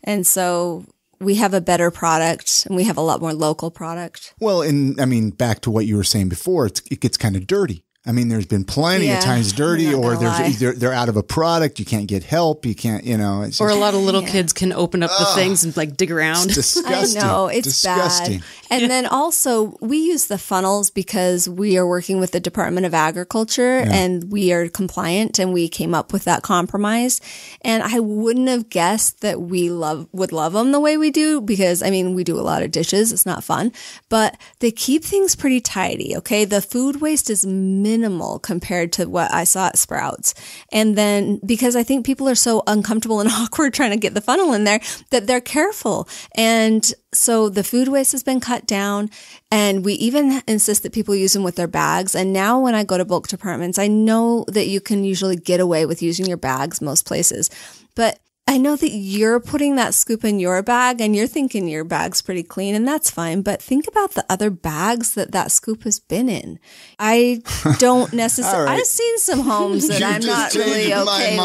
And so we have a better product and we have a lot more local product. Well, and I mean, back to what you were saying before, it gets kind of dirty. I mean, there's been plenty yeah. of times dirty, or there's either they're out of a product, you can't get help, you can't, you know. It's or just, a lot of little yeah. kids can open up the things and like dig around. It's disgusting. I know it's disgusting. bad. And yeah. then also we use the funnels because we are working with the Department of Agriculture and we are compliant, and we came up with that compromise. And I wouldn't have guessed that we love would love them the way we do because I mean we do a lot of dishes. It's not fun, but they keep things pretty tidy. Okay, the food waste is minimal minimal compared to what I saw at Sprouts. And then because I think people are so uncomfortable and awkward trying to get the funnel in there that they're careful. And so the food waste has been cut down and we even insist that people use them with their bags. And now when I go to bulk departments, I know that you can usually get away with using your bags most places, but I know that you're putting that scoop in your bag and you're thinking your bag's pretty clean and that's fine, but think about the other bags that that scoop has been in. I don't necessarily, right. I've seen some homes that I'm not really okay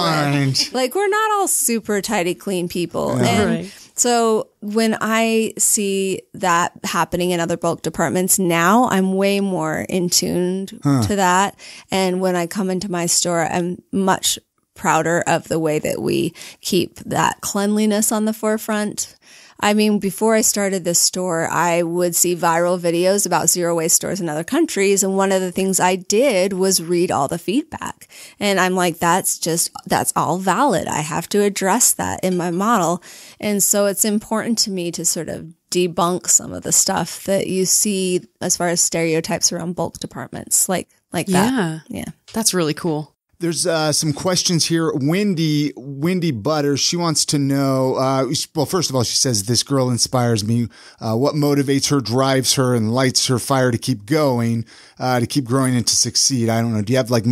with. Like we're not all super tidy clean people. Yeah. And right. so when I see that happening in other bulk departments now, I'm way more in tuned huh. to that. And when I come into my store, I'm much prouder of the way that we keep that cleanliness on the forefront. I mean, before I started this store, I would see viral videos about zero waste stores in other countries. And one of the things I did was read all the feedback. And I'm like, that's just, that's all valid. I have to address that in my model. And so it's important to me to sort of debunk some of the stuff that you see as far as stereotypes around bulk departments, like, like yeah. that. Yeah. That's really cool. There's uh, some questions here. Wendy, Wendy Butters, she wants to know. Uh, well, first of all, she says this girl inspires me. Uh, what motivates her, drives her, and lights her fire to keep going, uh, to keep growing, and to succeed. I don't know. Do you have like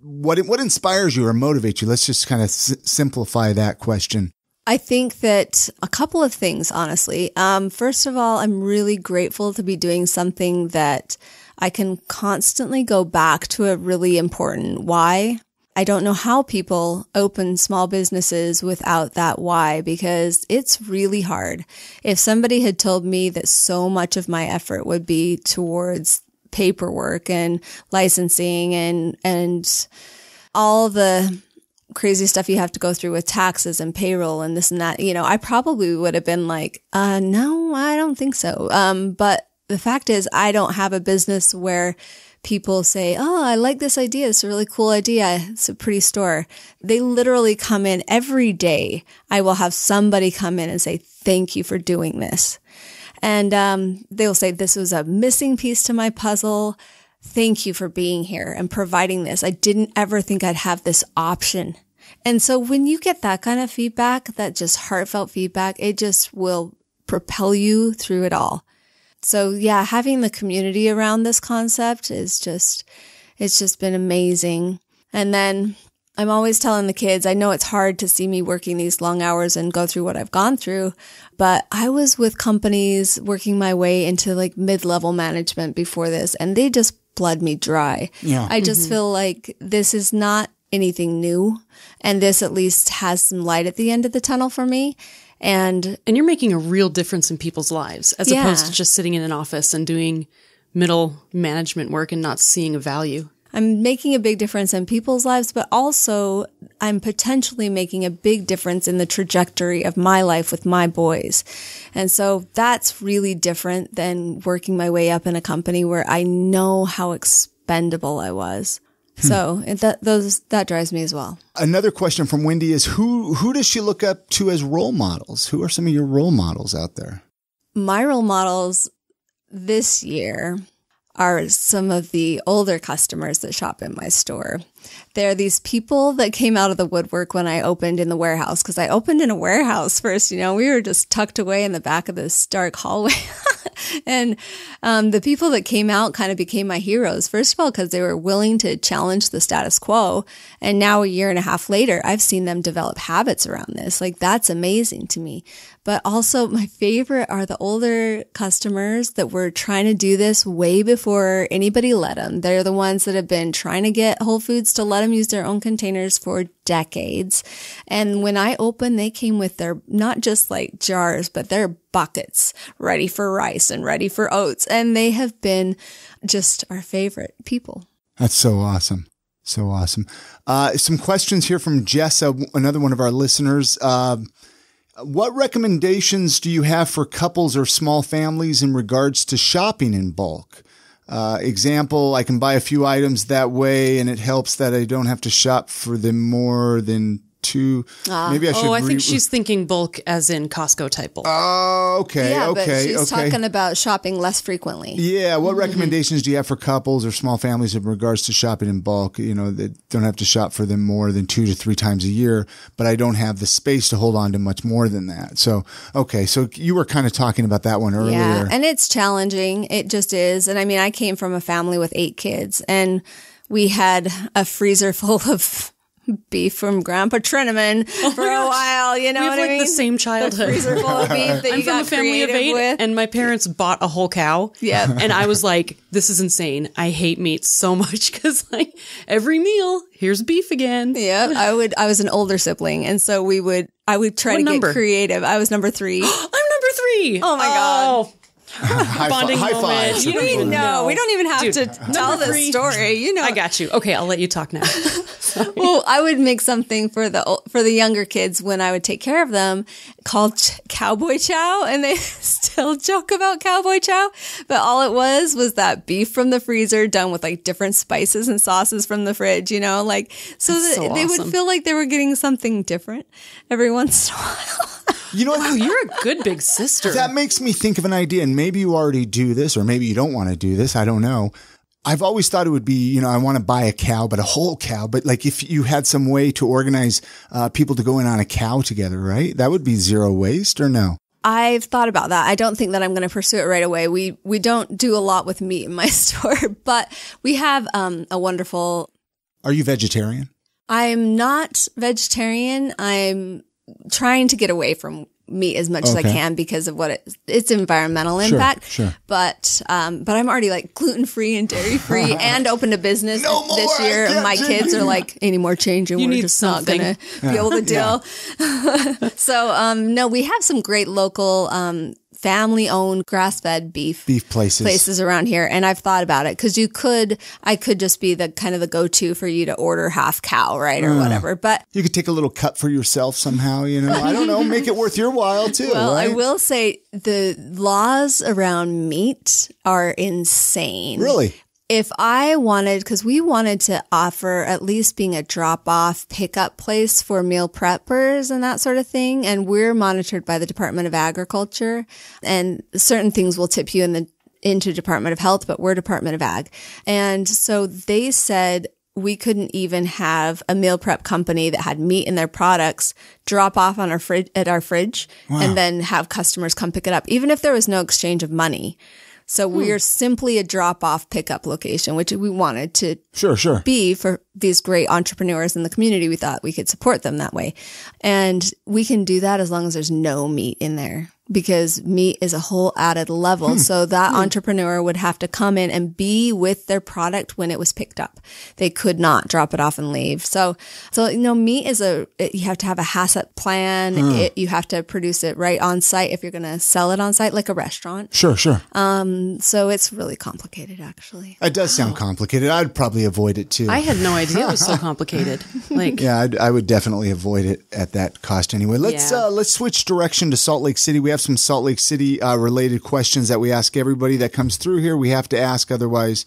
what what inspires you or motivates you? Let's just kind of s- simplify that question. I think that a couple of things, honestly. Um, first of all, I'm really grateful to be doing something that I can constantly go back to a really important why. I don't know how people open small businesses without that why because it's really hard. If somebody had told me that so much of my effort would be towards paperwork and licensing and, and all the crazy stuff you have to go through with taxes and payroll and this and that, you know, I probably would have been like, uh, no, I don't think so. Um, but the fact is, I don't have a business where people say, Oh, I like this idea. It's a really cool idea. It's a pretty store. They literally come in every day. I will have somebody come in and say, Thank you for doing this. And um, they will say, This was a missing piece to my puzzle. Thank you for being here and providing this. I didn't ever think I'd have this option. And so when you get that kind of feedback, that just heartfelt feedback, it just will propel you through it all so yeah, having the community around this concept is just, it's just been amazing. And then I'm always telling the kids, I know it's hard to see me working these long hours and go through what I've gone through, but I was with companies working my way into like mid level management before this, and they just blood me dry. Yeah. I just mm-hmm. feel like this is not anything new. And this at least has some light at the end of the tunnel for me. And and you're making a real difference in people's lives as yeah. opposed to just sitting in an office and doing middle management work and not seeing a value. I'm making a big difference in people's lives, but also I'm potentially making a big difference in the trajectory of my life with my boys. And so that's really different than working my way up in a company where I know how expendable I was. Hmm. So it, that those that drives me as well. Another question from Wendy is who who does she look up to as role models? Who are some of your role models out there? My role models this year are some of the older customers that shop in my store. They're these people that came out of the woodwork when I opened in the warehouse because I opened in a warehouse first, you know. We were just tucked away in the back of this dark hallway and um, the people that came out kind of became my heroes, first of all, because they were willing to challenge the status quo. And now, a year and a half later, I've seen them develop habits around this. Like, that's amazing to me. But also my favorite are the older customers that were trying to do this way before anybody let them. They're the ones that have been trying to get Whole Foods to let them use their own containers for decades. And when I opened, they came with their not just like jars, but their buckets ready for rice and ready for oats. And they have been just our favorite people. That's so awesome. So awesome. Uh, some questions here from Jess, uh, another one of our listeners. Uh, what recommendations do you have for couples or small families in regards to shopping in bulk? Uh, example, I can buy a few items that way, and it helps that I don't have to shop for them more than too. Uh, ah, maybe I oh, should. Oh, I re- think she's thinking bulk as in Costco type bulk. Oh, okay. Yeah, okay, but she's okay. talking about shopping less frequently. Yeah. What mm-hmm. recommendations do you have for couples or small families in regards to shopping in bulk? You know, they don't have to shop for them more than two to three times a year, but I don't have the space to hold on to much more than that. So, okay. So you were kind of talking about that one earlier. Yeah, and it's challenging. It just is. And I mean, I came from a family with eight kids and we had a freezer full of beef from Grandpa Trineman oh for a while. You know we have, what like, I mean? The same childhood. The freezer full of beef that I'm from a family of eight, with. and my parents bought a whole cow. Yeah, and I was like, "This is insane. I hate meat so much because like every meal, here's beef again." Yeah, I would. I was an older sibling, and so we would. I would try what to number? get creative. I was number three. I'm number three. Oh my oh. god. high bonding fi- Five. You know. We don't even have Dude, to tell this story. You know. I got you. Okay, I'll let you talk now. well, I would make something for the for the younger kids when I would take care of them called ch- cowboy chow, and they still joke about cowboy chow. But all it was was that beef from the freezer done with like different spices and sauces from the fridge. You know, like so, that so they would feel like they were getting something different every once in a while. You know, wow, you're a good big sister. That makes me think of an idea, and maybe you already do this, or maybe you don't want to do this. I don't know. I've always thought it would be, you know, I want to buy a cow, but a whole cow. But like if you had some way to organize uh, people to go in on a cow together, right? That would be zero waste or no? I've thought about that. I don't think that I'm going to pursue it right away. We we don't do a lot with meat in my store, but we have um, a wonderful. Are you vegetarian? I'm not vegetarian. I'm trying to get away from meat as much okay. as I can because of what it, its environmental impact. Sure, sure. But um, but I'm already like gluten free and dairy free and open to business no this more, year. My kids are like any more change and you we're just something. not gonna yeah. be able to deal. Yeah. so um, no, we have some great local um, family owned grass fed beef beef places places around here, and I've thought about it because you could I could just be the kind of the go to for you to order half cow, right, or uh, whatever. But you could take a little cut for yourself somehow. You know, I don't know, make it worth your while too. Well, right? I will say the laws around meat are insane. Really, if I wanted, because we wanted to offer at least being a drop off pickup place for meal preppers and that sort of thing. And we're monitored by the Department of Agriculture and certain things will tip you in the, into Department of Health, but we're Department of Ag. And so they said we couldn't even have a meal prep company that had meat in their products drop off on our fridge at our fridge wow. and then have customers come pick it up, even if there was no exchange of money. So hmm. we are simply a drop off pickup location, which we wanted to sure, sure. be for these great entrepreneurs in the community. We thought we could support them that way. And we can do that as long as there's no meat in there because meat is a whole added level. Hmm. So that hmm. entrepreneur would have to come in and be with their product when it was picked up. They could not drop it off and leave. So, so, you know, meat is a, it, you have to have a HACCP plan. Hmm. It, you have to produce it right on site if you're going to sell it on site, like a restaurant. Sure, sure. Um, so it's really complicated actually. It does wow. sound complicated. I'd probably avoid it too. I had no idea it was so complicated. Like, yeah, I'd, I would definitely avoid it at that cost anyway. Let's, yeah. uh, let's switch direction to Salt Lake City. We have some Salt Lake City uh, related questions that we ask everybody that comes through here. We have to ask, otherwise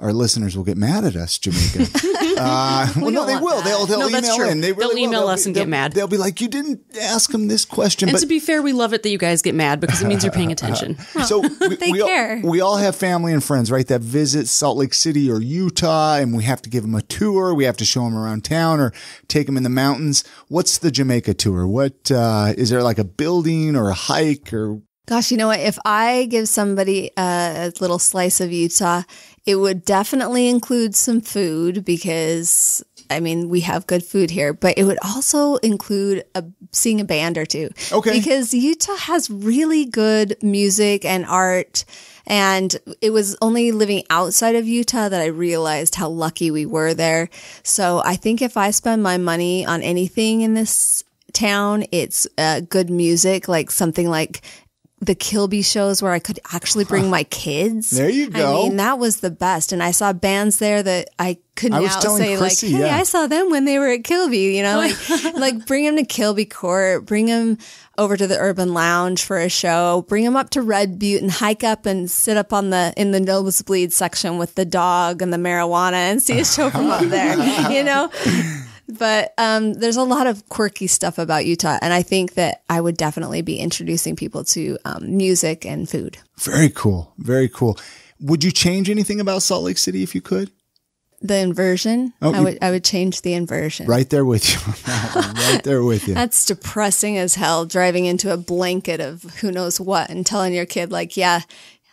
our listeners will get mad at us, Jamaica. Uh, we well, no, they will. That. They'll, they'll no, email in. They really will email will. us they'll, and get mad. They'll be like, "You didn't ask them this question." And but, to be fair, we love it that you guys get mad because it means you're paying attention. so we, they we care. All, we all have family and friends, right? That visit Salt Lake City or Utah, and we have to give them a tour. We have to show them around town or take them in the mountains. What's the Jamaica tour? What uh, is there like a building or a hike or? Gosh, you know what? If I give somebody a little slice of Utah it would definitely include some food because I mean, we have good food here, but it would also include a, seeing a band or two. Okay. Because Utah has really good music and art. And it was only living outside of Utah that I realized how lucky we were there. So I think if I spend my money on anything in this town, it's uh, good music, like something like the Kilby shows where I could actually bring my kids. There you go. I mean, that was the best. And I saw bands there that I could I now say Chrissy, like, hey, yeah. I saw them when they were at Kilby, you know, like, like bring them to Kilby Court, bring them over to the Urban Lounge for a show, bring them up to Red Butte and hike up and sit up on the, in the nosebleed section with the dog and the marijuana and see a show from up there, you know? But um, there's a lot of quirky stuff about Utah, and I think that I would definitely be introducing people to um, music and food. Very cool. Very cool. Would you change anything about Salt Lake City if you could? The inversion. Oh, I would. I would change the inversion. Right there with you. right there with you. That's depressing as hell. Driving into a blanket of who knows what, and telling your kid like, "Yeah,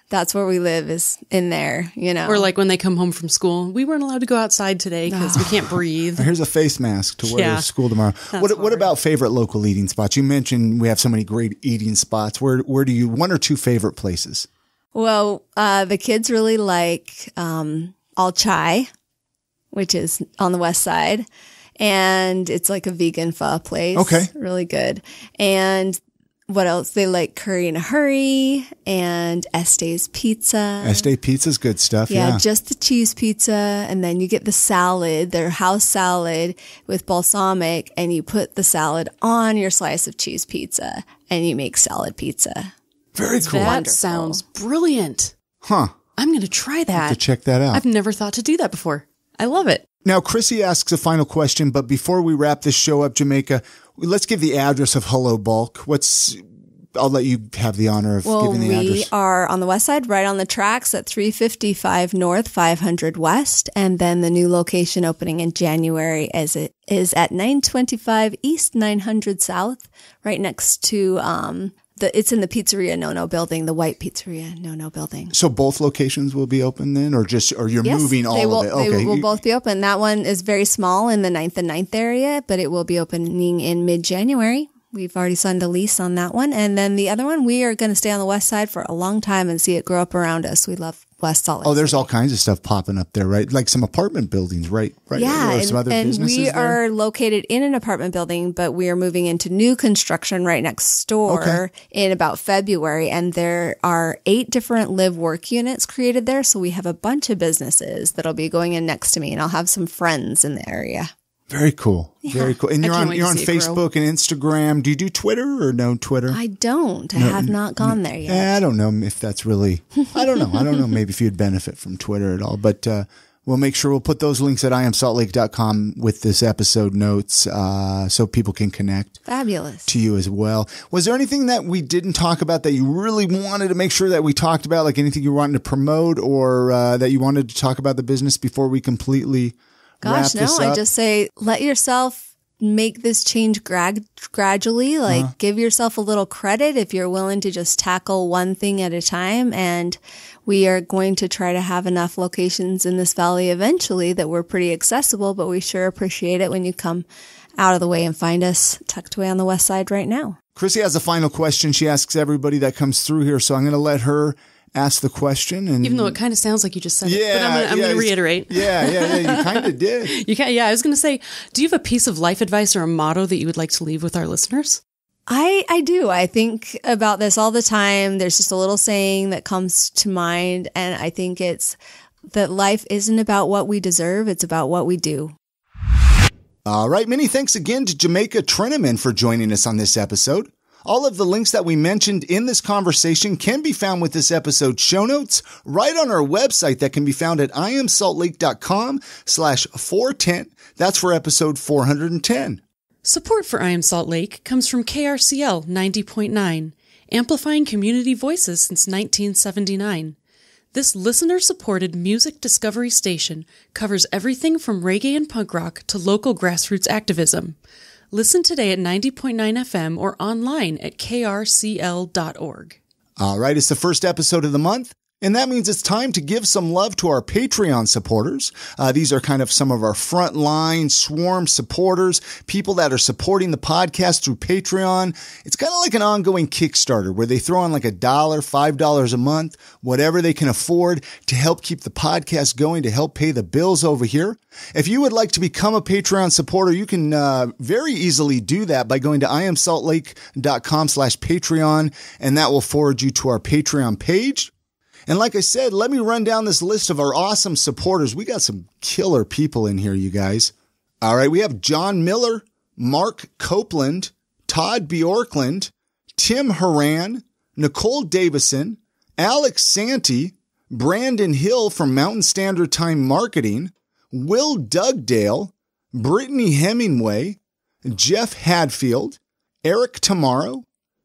that's where we live is in there, you know. Or like when they come home from school, we weren't allowed to go outside today because oh. we can't breathe. Here's a face mask to wear yeah. to school tomorrow. That's what, hard. what about favorite local eating spots? You mentioned we have so many great eating spots. Where where do you one or two favorite places? Well, uh, the kids really like um, Al Chai, which is on the west side, and it's like a vegan pho place. Okay, really good. And what else? They like curry and a hurry and Este's pizza. Pizza pizza's good stuff. Yeah, yeah, just the cheese pizza, and then you get the salad, their house salad with balsamic, and you put the salad on your slice of cheese pizza, and you make salad pizza. Very cool. That Wonderful. sounds brilliant. Huh. I'm going to try that. to check that out. I've never thought to do that before. I love it. Now, Chrissy asks a final question, but before we wrap this show up, Jamaica, let's give the address of Hello Bulk. What's I'll let you have the honor of well, giving the we address. We are on the west side, right on the tracks at 355 North, 500 West. And then the new location opening in January as it is at 925 East, 900 South, right next to um, the, it's in the pizzeria no no building the white pizzeria no no building so both locations will be open then or just or you're yes, moving all they will, of it okay. they will both be open that one is very small in the ninth and ninth area but it will be opening in mid-january we've already signed a lease on that one and then the other one we are going to stay on the west side for a long time and see it grow up around us we love West Salt oh, Lake. Oh, there's all kinds of stuff popping up there, right? Like some apartment buildings, right? Right. Yeah, and, some other and businesses we there? are located in an apartment building, but we are moving into new construction right next door okay. in about February, and there are eight different live work units created there. So we have a bunch of businesses that'll be going in next to me, and I'll have some friends in the area. Very cool. Yeah. Very cool. And you're on you're on Facebook and Instagram. Do you do Twitter or no Twitter? I don't. I no, have not gone no, there yet. Eh, I don't know if that's really. I don't know. I don't know. Maybe if you'd benefit from Twitter at all, but. Uh, We'll make sure we'll put those links at iamsaltlake.com with this episode notes uh, so people can connect. Fabulous. To you as well. Was there anything that we didn't talk about that you really wanted to make sure that we talked about, like anything you wanted to promote or uh, that you wanted to talk about the business before we completely Gosh, no, I just say let yourself make this change gradually. Uh-huh. Like uh-huh. give yourself a little credit if you're willing to just tackle one thing at a time. And we are going to try to have enough locations in this valley eventually that we're pretty accessible, but we sure appreciate it when you come out of the way and find us tucked away on the west side right now. Chrissy has a final question she asks everybody that comes through here. So I'm going to let her ask the question and even though it kind of sounds like you just said yeah, it but i'm gonna, I'm yeah, gonna reiterate yeah yeah yeah you kind of did you can yeah i was gonna say do you have a piece of life advice or a motto that you would like to leave with our listeners i i do i think about this all the time there's just a little saying that comes to mind and i think it's that life isn't about what we deserve it's about what we do all right many thanks again to jamaica treneman for joining us on this episode all of the links that we mentioned in this conversation can be found with this episode's show notes right on our website that can be found at iamsaltlake.com slash 410. That's for episode 410. Support for I Am Salt Lake comes from KRCL 90.9, amplifying community voices since 1979. This listener supported music discovery station covers everything from reggae and punk rock to local grassroots activism. Listen today at 90.9 FM or online at krcl.org. All right, it's the first episode of the month. And that means it's time to give some love to our Patreon supporters. Uh, these are kind of some of our frontline swarm supporters, people that are supporting the podcast through Patreon. It's kind of like an ongoing Kickstarter where they throw in like a dollar, five dollars a month, whatever they can afford to help keep the podcast going, to help pay the bills over here. If you would like to become a Patreon supporter, you can uh, very easily do that by going to iamsaltlake.com slash Patreon, and that will forward you to our Patreon page. And like I said, let me run down this list of our awesome supporters. We got some killer people in here, you guys. All right. We have John Miller, Mark Copeland, Todd Borkland, Tim Horan, Nicole Davison, Alex Santee, Brandon Hill from Mountain Standard Time Marketing, Will Dugdale, Brittany Hemingway, Jeff Hadfield, Eric Tamaro,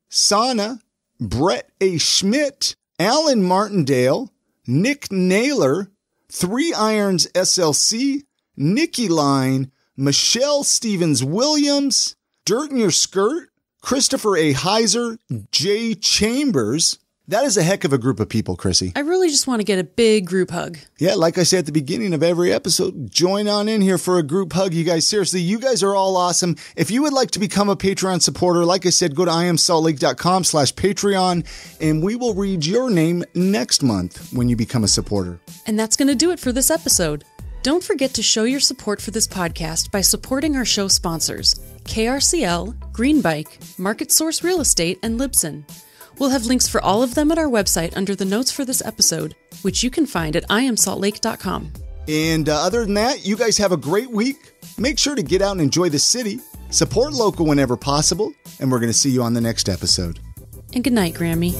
Sana, Brett A. Schmidt, Alan Martindale, Nick Naylor, Three Irons SLC, Nikki Line, Michelle Stevens Williams, Dirt in Your Skirt, Christopher A. Heiser, Jay Chambers, that is a heck of a group of people, Chrissy. I really just want to get a big group hug. Yeah, like I say at the beginning of every episode, join on in here for a group hug, you guys. Seriously, you guys are all awesome. If you would like to become a Patreon supporter, like I said, go to iamsaltlake.com slash Patreon, and we will read your name next month when you become a supporter. And that's going to do it for this episode. Don't forget to show your support for this podcast by supporting our show sponsors, KRCL, Greenbike, Market Source Real Estate, and Libsyn. We'll have links for all of them at our website under the notes for this episode, which you can find at iamsaltlake.com. And uh, other than that, you guys have a great week. Make sure to get out and enjoy the city, support local whenever possible, and we're going to see you on the next episode. And good night, Grammy.